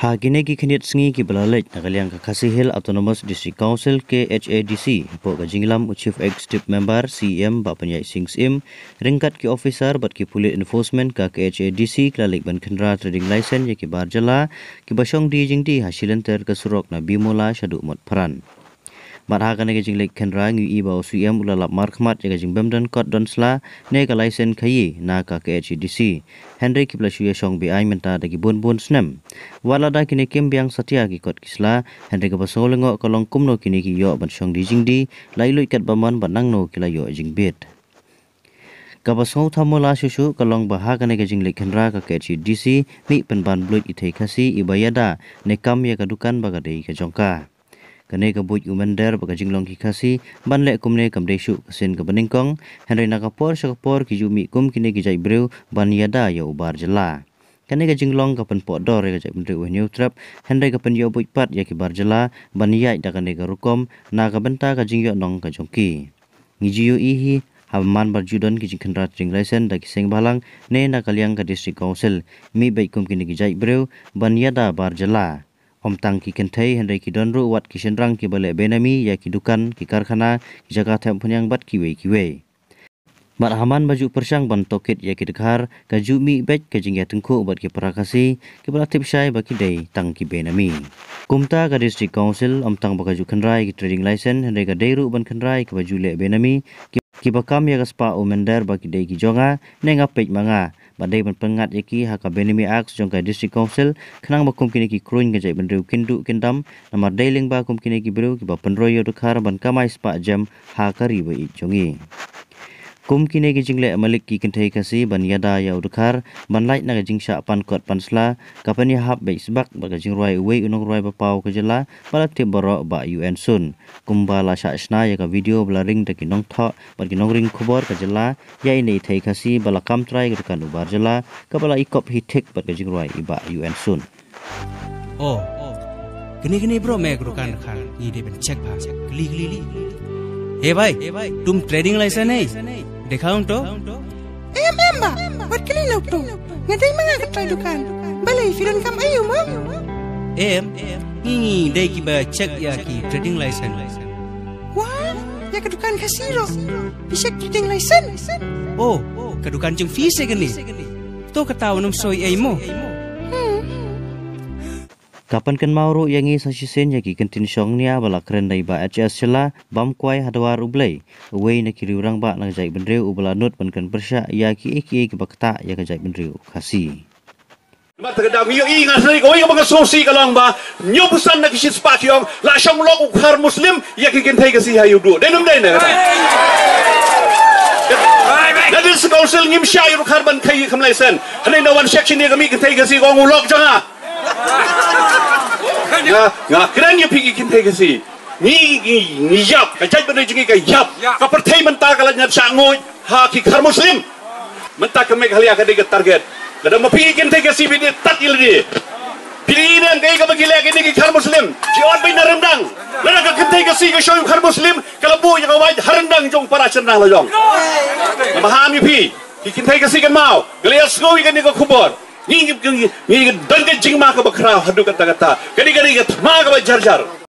ha gine gi khnit singi ki bla lech na galyang kha hill autonomous district council khadc po ga jinglam chief Executive member (CEM) ba panya sing sim ringkat ki officer bat ki police enforcement ka khadc kla lek ban khandra trading license ye ki bar jala ki bashong di jingdi hasilan hasilen ter ka surok na bimola shadu mot pharan มาทากันในกจิงเล็กแขนร้ายอยู่อีบาสุเอมุลลับมาร์คมัดจากจิงเบมดันกอดดอนสลาในกลายเซนขยีนากาเคเอดีซีเฮนรี่กิบลาชูเอชองบีไอมันตาดกิบุนบุนสเนมวาลาดากินเคมเบียงสัตยากิกอดกิสลาเฮนรี่กับโซลงอกลองคุมโนกินกิโยบันชองดีจิงดีไลลุยกัดบะมันบันนังโนกิลาโยจิงเบ็ดกับโซลทามูลาชูชูกลองบะฮากันในกจิงเล็กแขนร้ายกาเคเอดีซีมีเป็นบันบลุยอิเทคัสีอิบายดาในคำยากาดุกันบากาเดียกจงกา kene ke buj umender baka jinglong ki khasi ban kumne kam de shu ke beningkong henry nakapor, shakapor ki jumi kum kine ki jai breu ban yada ya ubar jela kene ke jinglong ka pen pot dor ke jai mendre we new trap henry ke pen yo buj pat ya ki bar jela ban yai da kene ke rukom na ka benta ka jingyo nong ka jongki ngiji yo ihi Haman berjudan ke jingkan rat jing lesen dari Seng Balang, ne nakal yang ke District Council, mi baik kum kini kijai breu, ban yada bar jelah. Om tang ki ken thai hen ki don wat ki shen ki bale benami ya ki dukan ki karkhana ki jaga tham phun yang bat ki we ki we mar haman baju persang ban toket ya ki dekhar ka ju mi bech ka jingya tengku bat ki prakasi ki bala tip shay ba ki tang ki benami kumta ka district council om tang ba ka ju khanrai ki trading license hendai ka dei ru ban khanrai ka baju lek benami ki bakam ya gaspa umender ba ki dei ki jonga nenga manga badai ban pengat yaki haka benimi ak jongka district council khnang bakum kini ki kruin ga jai benreu kindu kindam nama dailing ba kum kini ki breu ki ba penroyo dukhar ban kamai spa jam hakari ba i jongi kum kine gi jingle malik ki kinthai kasi ban yada ya udkhar ban lait na jing sha pan kot pan sla kapani ya hab be sbak ba ga jing roi we unong roi ba pau ka jela pala ti boro ba un sun kumba la sha sna ya ka video blaring ta ki nong tho ban ki nong ring khobar ka jela ya ini thai kasi bala kam trai ga kan ubar jela ka bala ikop hi thik ba ga jing roi ba un sun o kini kini bro me gru kan khan ni de ben check ba check li li li ए भाई तुम trading licence नहीं dia kaum tu? Eh, apa yang mbak? Buat kali lah tu. Ngantai mana ke perlukan? Balai, firan kam ayu, mbak. Em, ini dah kira cek ya ki trading license. Wah, ya kedukan kasiro. Bisa trading license? Oh, kedukan jeng fee segini. Tuh ketahuan um soy ayu eh, kapan mau mauru yang i sasi sen yaki kentin syong niya bala keren dari ba HS cila bam kuai hadawar ublay uwe nak kiri urang ba nak jai bendriu ubala nut pen ken persya yaki iki iki bakta ya e e ke ya jai bendriu kasih Mat terkadang miyo i lagi. sari koi ngabang sosi kalang ba nyo pesan na kisit spak yong la syong lok ukhar muslim yaki kentai kasih hayu du denum denum Nadi sekausil ngim syair ukhar ban kai kamlai sen Hanya nawan syak ni kami kentai kasih kong ulok jangan 아니야? 야, 그러니 피기 김태기씨. 니, 니, 니, 얍. 자이 번에 중이니까 얍. 그퍼 테이먼 따가라 냅샹오. 하키 카르 무슬림. 멘타 그 메갈이야 가 되게 타겟. 그다 뭐 피기 김태기씨 비디 따길리. 피리는 내가 먹일래 하게 되게 카르 무슬림. 지원 비나 름당. 내가 그 김태기씨 이거 쇼유 카르 무슬림. 그다 뭐 이거 와이 하른당 좀 빨아쳐 나라 좀. 마하미 피. 이 김태기씨 이거 마오. 그래야 스고 이거 니가 쿠버. Ni ni ni ni dangin jing maka bakra hadu kata kata. Kadi kadi kata maka bajar jar.